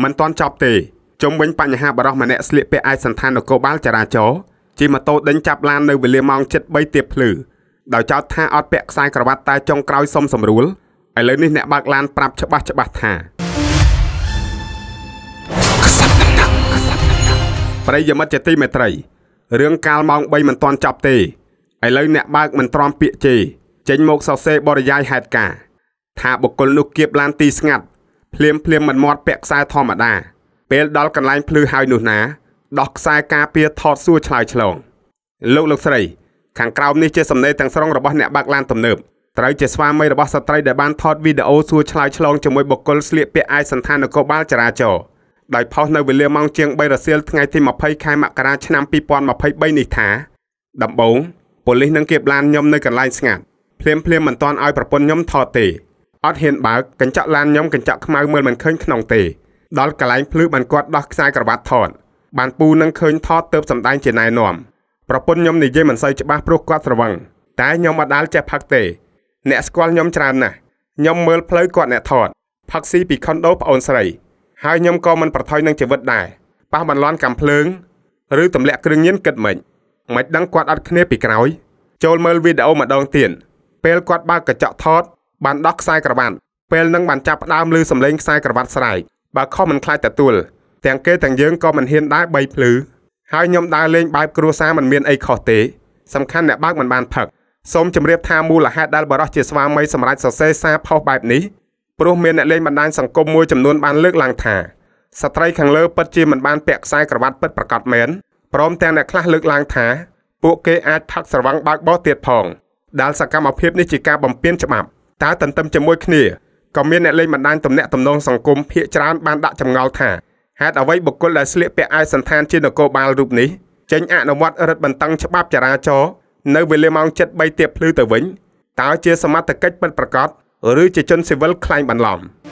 មិនទាន់ចប់ទេជុំវិញបញ្ហាបរិះម្នាក់ស្លៀកពាក់ឯកសន្តាននគរបាលចរាចរណ៍ជិះម៉ូតូដេញចាប់ឡាននៅវេលាម៉ោង7:03ទៀបភ្លឺដោយចោទថាអត់ពាក់ខ្សែក្រវ៉ាត់តែចុងក្រោយសុំសម្រួលឥឡូវនេះអ្នកបើកឡានប្រាប់ច្បាស់ច្បាស់ថាប្រិយមិត្តជាទីមេត្រីរឿងកាលម៉ោង3មិនទាន់ចប់ទេឥឡូវអ្នកបើកមិនទ្រាំពាក្យជេរចេញមកសរសេរបរិយាយហេតុការណ៍ថាបុគ្គលនោះគៀបឡានទីស្ងាត់ភ្លាមភ្លាមមិនមាត់ពាក់ខ្សែធម្មតា ពេលដល់កន្លែងភ្លឺហើយនោះណាដោះខ្សែការពារថតសួរឆ្លើយឆ្លង លោកលោកស្រី ខាងក្រោមនេះជាសម្ដីទាំងស្រុងរបស់អ្នកបើកឡានទំនើបត្រូវជាស្វាមីរបស់ស្ត្រីដែលបានថតវីដេអូសួរឆ្លើយឆ្លងជាមួយបុគ្គលស្លៀកពាក់ឯកសន្តានគរបាលចរាចរណ៍ដោយផុសនៅវេលាម៉ោងជាង3រសៀលថ្ងៃទី20ខែមករាឆ្នាំ2023នេះថាដំបូងប៉ូលីសនឹងគៀបឡានខ្ញុំនៅកន្លែងស្ងាត់ភ្លាមភ្លាមមិនទាន់ឲ្យប្រពន្ធខ្ញុំថតទេអត់ហ៊ានបើកកញ្ចក់ឡានខ្ញុំកញ្ចក់ខ្មៅមើលមិនឃើញក្នុងទេដល់កន្លែងភ្លឺបានគាត់ដោះខ្សែក្រវ៉ាត់ថតបានពូនឹងឃើញថតទៅសំដែងជាណែនាំប្រពន្ធខ្ញុំនិយាយមិនសូវច្បាស់ព្រោះគាត់ស្រវឹងតែខ្ញុំអត់ដាល់ចេះផឹកទេអ្នកស្គាល់ខ្ញុំច្រើនណាស់ខ្ញុំមើលផ្លូវគាត់អ្នកថតផឹកស៊ីពីខុនដូប្អូនស្រីហើយខ្ញុំក៏មិនប្រថុយនឹងជីវិតដែរប៉ះបន្លន់កំភ្លើងឬទម្លាក់គ្រឿងញៀនគិតមិនមិនដឹងគាត់អត់គ្នាពីក្រោយចូលមើលវីដេអូម្ដងទៀតពេលគាត់បើកកញ្ចក់ថតបានដោះខ្សែក្រវ៉ាត់ពេលនឹងបានចាប់ផ្ដើមឮសំឡេងខ្សែក្រវ៉ាត់ស្រែកបើខំមិនខ្លាចទទួលទាំងគេទាំងយើងក៏មិនហ៊ានដែរបីភ្លឺហើយខ្ញុំដើរលេងបែបគ្រួសារមិនមានអីខុសទេសំខាន់អ្នកបើកមិនបានផឹកសូមជម្រាបថាមូលហេតុដែលបរិះជាស្វាមីសម្រាប់សរសេរសារផុសបែបនេះព្រោះមានអ្នកលេងបណ្ដាញសង្គមមួយចំនួនបានលើកឡើងថាស្ត្រីខាងលើពិតជាមិនបានពាក់ខ្សែក្រវ៉ាត់ពិតប្រាកដមែនព្រមទាំងអ្នកខ្លះលើកឡើងថា ពួកគេអាចផឹកស្រវឹងបើកបោះទៀតផងដែលសកម្មភាពនេះជាការបំពានច្បាប់តើទន្ទឹមជាមួយគ្នាក៏មានអ្នកលេងបណ្ដាញទំនាក់ទំនងសង្គមភាកច្រើនបានដាក់ចម្ងល់ថាហេតុអ្វីបុគ្គលដែលស្លៀកពាក់អាវសន្តានជានគរបាលរូបនេះចេញអនុវត្តរដ្ឋបន្តឹងច្បាប់ចរាចរណ៍នៅវេលាម៉ោង7:00ទៀបភ្លឺទៅវិញតើជាសមត្ថកិច្ចពិតប្រាកដឬជាជនស៊ីវិលខ្លែងបន្លំ។